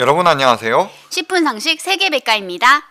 여러분 안녕하세요. 10분 상식 세계백과입니다.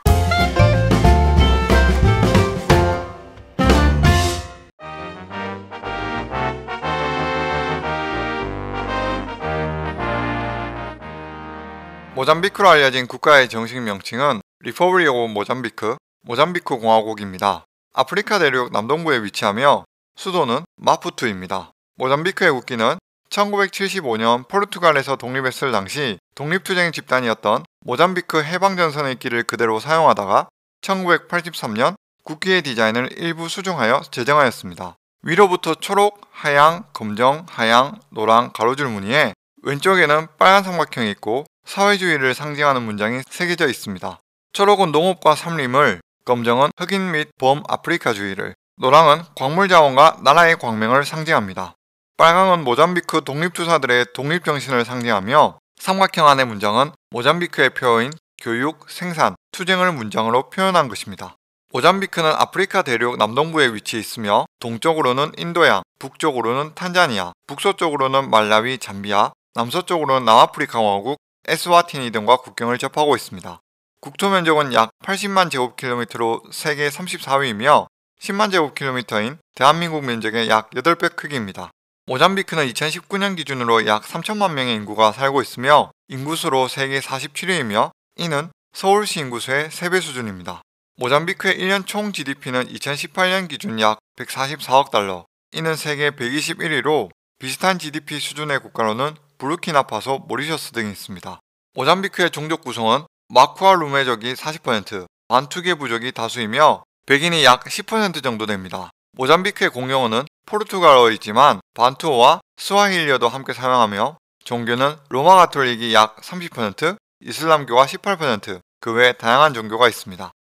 모잠비크로 알려진 국가의 정식 명칭은 리퍼블리 오브 모잠비크, 모잠비크 공화국입니다. 아프리카 대륙 남동부에 위치하며 수도는 마푸투입니다. 모잠비크의 국기는 1975년 포르투갈에서 독립했을 당시 독립투쟁 집단이었던 모잠비크 해방전선의 길을 그대로 사용하다가 1983년 국기의 디자인을 일부 수중하여 제정하였습니다. 위로부터 초록, 하양, 검정, 하양, 노랑 가로줄 무늬에 왼쪽에는 빨간 삼각형이 있고 사회주의를 상징하는 문장이 새겨져 있습니다. 초록은 농업과 삼림을, 검정은 흑인 및 범아프리카주의를, 노랑은 광물자원과 나라의 광명을 상징합니다. 빨강은 모잠비크 독립투사들의 독립정신을 상징하며 삼각형 안의 문장은 모잠비크의 표어인 교육, 생산, 투쟁을 문장으로 표현한 것입니다. 모잠비크는 아프리카 대륙 남동부에 위치해 있으며 동쪽으로는 인도양, 북쪽으로는 탄자니아, 북서쪽으로는 말라위, 잠비아, 남서쪽으로는 남아프리카공화국, 에스와티니 등과 국경을 접하고 있습니다. 국토 면적은 약 80만 제곱킬로미터로 세계 34위이며 10만 제곱킬로미터인 대한민국 면적의 약 8배 크기입니다. 모잠비크는 2019년 기준으로 약 3천만 명의 인구가 살고 있으며 인구수로 세계 47위이며 이는 서울시 인구수의 3배 수준입니다. 모잠비크의 1년 총 GDP는 2018년 기준 약 144억 달러, 이는 세계 121위로 비슷한 GDP 수준의 국가로는 부르키나파소, 모리셔스 등이 있습니다. 모잠비크의 종족 구성은 마쿠아 루메족이 40%, 만투계 부족이 다수이며 백인이 약 10% 정도 됩니다. 모잠비크의 공용어는 포르투갈어이지만 반투어와 스와힐리어도 함께 사용하며 종교는 로마 가톨릭이 약 30%, 이슬람교가 18%, 그 외 다양한 종교가 있습니다.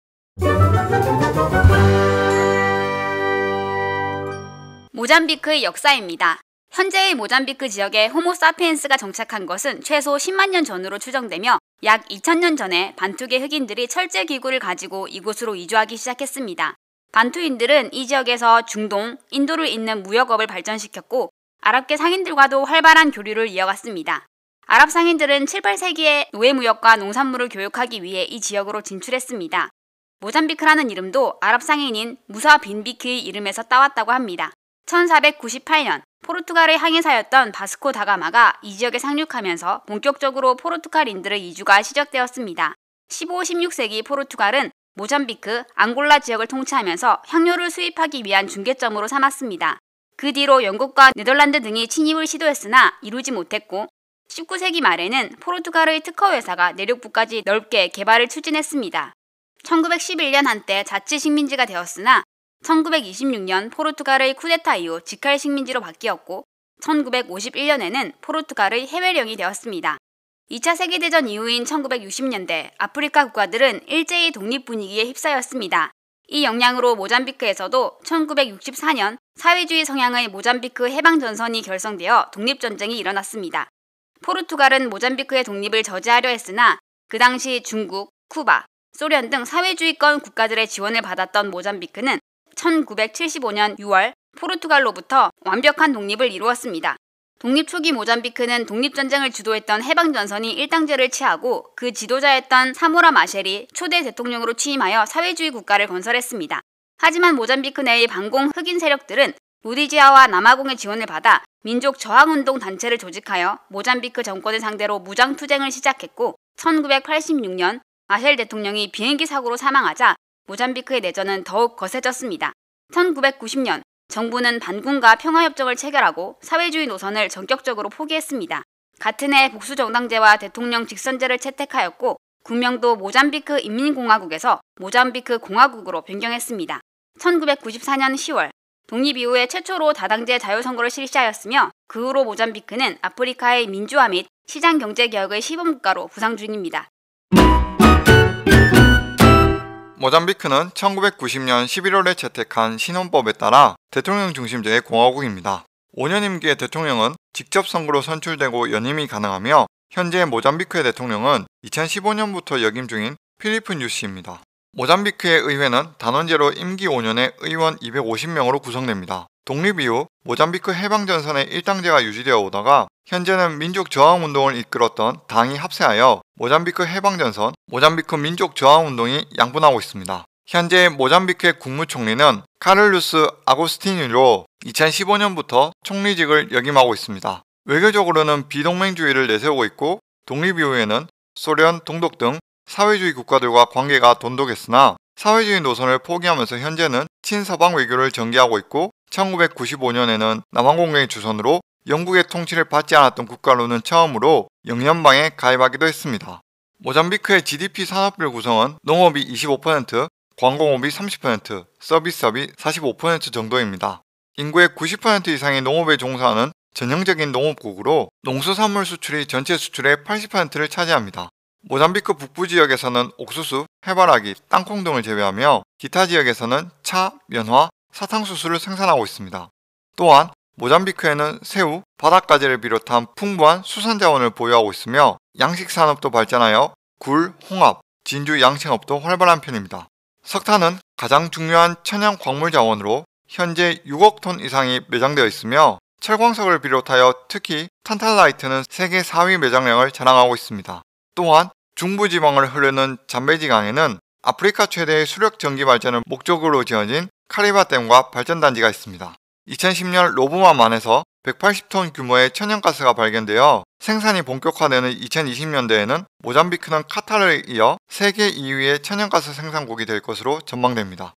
모잠비크의 역사입니다. 현재의 모잠비크 지역에 호모 사피엔스가 정착한 것은 최소 10만 년 전으로 추정되며 약 2000년 전에 반투계 흑인들이 철제 기구를 가지고 이곳으로 이주하기 시작했습니다. 반투인들은 이 지역에서 중동, 인도를 잇는 무역업을 발전시켰고 아랍계 상인들과도 활발한 교류를 이어갔습니다. 아랍 상인들은 7, 8세기에 노예무역과 농산물을 교육하기 위해 이 지역으로 진출했습니다. 모잠비크라는 이름도 아랍 상인인 무사 빈비크의 이름에서 따왔다고 합니다. 1498년 포르투갈의 항해사였던 바스코 다가마가 이 지역에 상륙하면서 본격적으로 포르투갈인들의 이주가 시작되었습니다. 15, 16세기 포르투갈은 모잠비크, 앙골라 지역을 통치하면서 향료를 수입하기 위한 중계점으로 삼았습니다. 그 뒤로 영국과 네덜란드 등이 침입을 시도했으나 이루지 못했고 19세기 말에는 포르투갈의 특허회사가 내륙부까지 넓게 개발을 추진했습니다. 1911년 한때 자치 식민지가 되었으나 1926년 포르투갈의 쿠데타 이후 직할 식민지로 바뀌었고 1951년에는 포르투갈의 해외령이 되었습니다. 2차 세계대전 이후인 1960년대 아프리카 국가들은 일제히 독립 분위기에 휩싸였습니다. 이 영향으로 모잠비크에서도 1964년 사회주의 성향의 모잠비크 해방전선이 결성되어 독립전쟁이 일어났습니다. 포르투갈은 모잠비크의 독립을 저지하려 했으나 그 당시 중국, 쿠바, 소련 등 사회주의권 국가들의 지원을 받았던 모잠비크는 1975년 6월 포르투갈로부터 완벽한 독립을 이루었습니다. 독립 초기 모잠비크는 독립전쟁을 주도했던 해방전선이 일당제를 취하고 그 지도자였던 사모라 마셸이 초대 대통령으로 취임하여 사회주의 국가를 건설했습니다. 하지만 모잠비크 내의 반공 흑인 세력들은 루디지아와 남아공의 지원을 받아 민족 저항운동 단체를 조직하여 모잠비크 정권을 상대로 무장투쟁을 시작했고 1986년 마셸 대통령이 비행기 사고로 사망하자 모잠비크의 내전은 더욱 거세졌습니다. 1990년 정부는 반군과 평화협정을 체결하고 사회주의 노선을 전격적으로 포기했습니다. 같은 해 복수정당제와 대통령 직선제를 채택하였고 국명도 모잠비크 인민공화국에서 모잠비크 공화국으로 변경했습니다. 1994년 10월 독립 이후에 최초로 다당제 자유선거를 실시하였으며 그 후로 모잠비크는 아프리카의 민주화 및 시장 경제 개혁의 시범국가로 부상 중입니다. 모잠비크는 1990년 11월에 채택한 신혼법에 따라 대통령 중심제의 공화국입니다. 5년 임기의 대통령은 직접 선거로 선출되고 연임이 가능하며 현재 모잠비크의 대통령은 2015년부터 역임 중인 필리프 뉴스입니다 모잠비크의 의회는 단원제로 임기 5년에 의원 250명으로 구성됩니다. 독립 이후 모잠비크 해방전선의 일당제가 유지되어 오다가 현재는 민족 저항운동을 이끌었던 당이 합세하여 모잠비크 해방전선, 모잠비크 민족 저항운동이 양분하고 있습니다. 현재 모잠비크의 국무총리는 카를루스 아고스티뉴로 2015년부터 총리직을 역임하고 있습니다. 외교적으로는 비동맹주의를 내세우고 있고 독립 이후에는 소련, 동독 등 사회주의 국가들과 관계가 돈독했으나 사회주의 노선을 포기하면서 현재는 친서방 외교를 전개하고 있고 1995년에는 남한공명의 주선으로 영국의 통치를 받지 않았던 국가로는 처음으로 영연방에 가입하기도 했습니다. 모잠비크의 GDP 산업별 구성은 농업이 25%, 광공업이 30%, 서비스업이 45% 정도입니다. 인구의 90% 이상이 농업에 종사하는 전형적인 농업국으로 농수산물 수출이 전체 수출의 80%를 차지합니다. 모잠비크 북부 지역에서는 옥수수, 해바라기, 땅콩 등을 제외하며 기타 지역에서는 차, 면화, 사탕수수를 생산하고 있습니다. 또한 모잠비크에는 새우, 바닷가재를 비롯한 풍부한 수산자원을 보유하고 있으며 양식산업도 발전하여 굴, 홍합, 진주 양식업도 활발한 편입니다. 석탄은 가장 중요한 천연 광물 자원으로 현재 6억 톤 이상이 매장되어 있으며 철광석을 비롯하여 특히 탄탈라이트는 세계 4위 매장량을 자랑하고 있습니다. 또한 중부지방을 흐르는 잠베지 강에는 아프리카 최대의 수력 전기 발전을 목적으로 지어진 카리바댐과 발전단지가 있습니다. 2010년 로브마만에서 180톤 규모의 천연가스가 발견되어 생산이 본격화되는 2020년대에는 모잠비크는 카타르에 이어 세계 2위의 천연가스 생산국이 될 것으로 전망됩니다.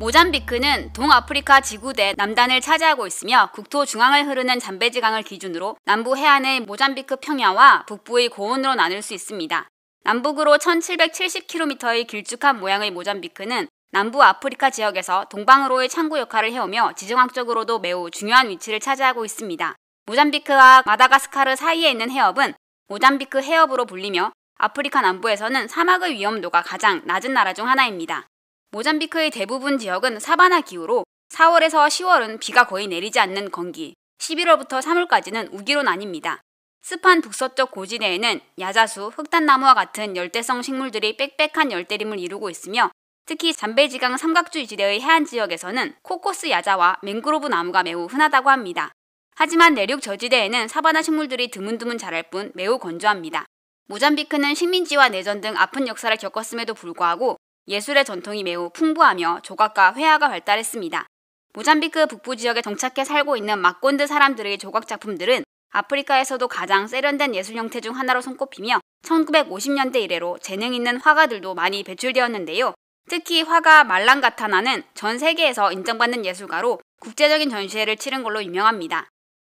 모잠비크는 동아프리카 지구대 남단을 차지하고 있으며 국토 중앙을 흐르는 잠베지강을 기준으로 남부 해안의 모잠비크 평야와 북부의 고온으로 나눌 수 있습니다. 남북으로 1770km의 길쭉한 모양의 모잠비크는 남부 아프리카 지역에서 동방으로의 창구 역할을 해오며 지정학적으로도 매우 중요한 위치를 차지하고 있습니다. 모잠비크와 마다가스카르 사이에 있는 해협은 모잠비크 해협으로 불리며 아프리카 남부에서는 사막의 위험도가 가장 낮은 나라 중 하나입니다. 모잠비크의 대부분 지역은 사바나 기후로 4월에서 10월은 비가 거의 내리지 않는 건기, 11월부터 3월까지는 우기로 나뉩니다. 습한 북서쪽 고지대에는 야자수, 흑단나무와 같은 열대성 식물들이 빽빽한 열대림을 이루고 있으며 특히 잠베지강 삼각주 유지대의 해안 지역에서는 코코스 야자와 맹그로브 나무가 매우 흔하다고 합니다. 하지만 내륙 저지대에는 사바나 식물들이 드문드문 자랄 뿐 매우 건조합니다. 모잠비크는 식민지와 내전 등 아픈 역사를 겪었음에도 불구하고 예술의 전통이 매우 풍부하며 조각과 회화가 발달했습니다. 모잠비크 북부 지역에 정착해 살고 있는 막곤드 사람들의 조각 작품들은 아프리카에서도 가장 세련된 예술 형태 중 하나로 손꼽히며 1950년대 이래로 재능 있는 화가들도 많이 배출되었는데요. 특히 화가 말랑가타나는 전 세계에서 인정받는 예술가로 국제적인 전시회를 치른 걸로 유명합니다.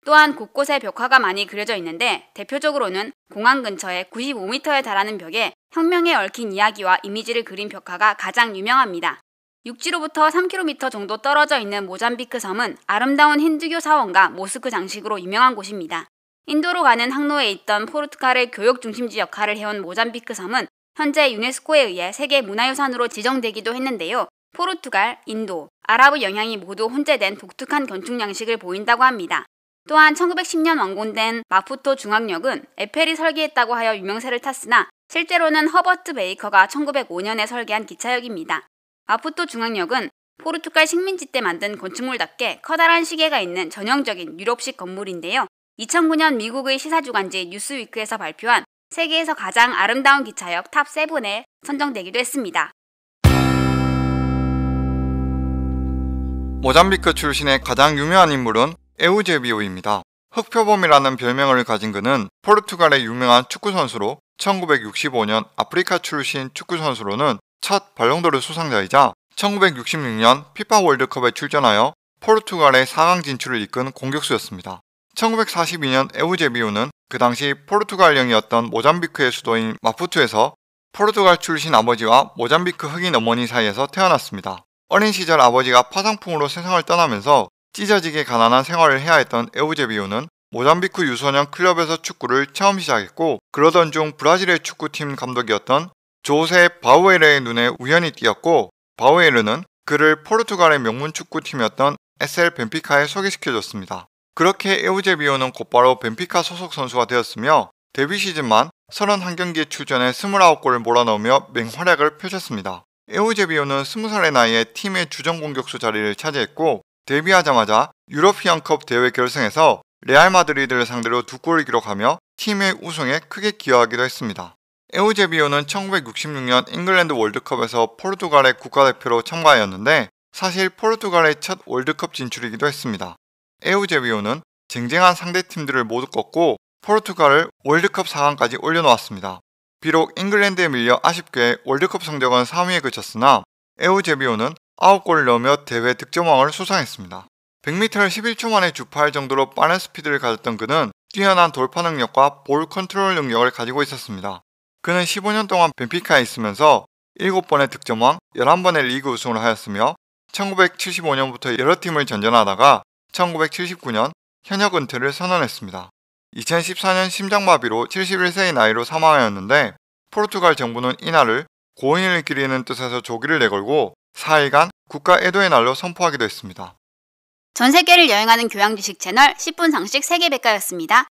또한 곳곳에 벽화가 많이 그려져 있는데 대표적으로는 공항 근처에 95m에 달하는 벽에 혁명에 얽힌 이야기와 이미지를 그린 벽화가 가장 유명합니다. 육지로부터 3km 정도 떨어져 있는 모잠비크 섬은 아름다운 힌두교 사원과 모스크 장식으로 유명한 곳입니다. 인도로 가는 항로에 있던 포르투갈의 교육 중심지 역할을 해온 모잠비크 섬은 현재 유네스코에 의해 세계 문화유산으로 지정되기도 했는데요. 포르투갈, 인도, 아랍의 영향이 모두 혼재된 독특한 건축 양식을 보인다고 합니다. 또한 1910년 완공된 마푸토 중앙역은 에펠이 설계했다고 하여 유명세를 탔으나 실제로는 허버트 베이커가 1905년에 설계한 기차역입니다. 마푸토 중앙역은 포르투갈 식민지 때 만든 건축물답게 커다란 시계가 있는 전형적인 유럽식 건물인데요. 2009년 미국의 시사주간지 뉴스위크에서 발표한 세계에서 가장 아름다운 기차역 탑7에 선정되기도 했습니다. 모잠비크 출신의 가장 유명한 인물은 에우제비오입니다. 흑표범이라는 별명을 가진 그는 포르투갈의 유명한 축구선수로 1965년 아프리카 출신 축구선수로는 첫 발롱도르 수상자이자 1966년 피파 월드컵에 출전하여 포르투갈의 4강 진출을 이끈 공격수였습니다. 1942년 에우제비오는 그 당시 포르투갈령이었던 모잠비크의 수도인 마푸투에서 포르투갈 출신 아버지와 모잠비크 흑인 어머니 사이에서 태어났습니다. 어린 시절 아버지가 파상풍으로 세상을 떠나면서 찢어지게 가난한 생활을 해야 했던 에우제비오는 모잠비크 유소년 클럽에서 축구를 처음 시작했고 그러던 중 브라질의 축구팀 감독이었던 조세 바우에르의 눈에 우연히 띄었고 바우에르는 그를 포르투갈의 명문 축구팀이었던 SL 벤피카에 소개시켜줬습니다. 그렇게 에우제비오는 곧바로 벤피카 소속 선수가 되었으며 데뷔 시즌만 31경기에 출전해 29골을 몰아넣으며 맹활약을 펼쳤습니다. 에우제비오는 20살의 나이에 팀의 주전 공격수 자리를 차지했고 데뷔하자마자 유로피언컵 대회 결승에서 레알 마드리드를 상대로 두 골을 기록하며 팀의 우승에 크게 기여하기도 했습니다. 에우제비오는 1966년 잉글랜드 월드컵에서 포르투갈의 국가대표로 참가하였는데 사실 포르투갈의 첫 월드컵 진출이기도 했습니다. 에우제비오는 쟁쟁한 상대팀들을 모두 꺾고 포르투갈을 월드컵 4강까지 올려놓았습니다. 비록 잉글랜드에 밀려 아쉽게 월드컵 성적은 3위에 그쳤으나 에우제비오는 9골 을 넣으며 대회 득점왕을 수상했습니다. 100m를 11초 만에 주파할 정도로 빠른 스피드를 가졌던 그는 뛰어난 돌파 능력과 볼 컨트롤 능력을 가지고 있었습니다. 그는 15년 동안 벤피카에 있으면서 7번의 득점왕, 11번의 리그 우승을 하였으며 1975년부터 여러 팀을 전전하다가 1979년 현역 은퇴를 선언했습니다. 2014년 심장마비로 71세의 나이로 사망하였는데 포르투갈 정부는 이날을 고인을 기리는 뜻에서 조기를 내걸고 4일간 국가 애도의 날로 선포하기도 했습니다. 전 세계를 여행하는 교양 지식 채널 10분 상식 세계백과였습니다.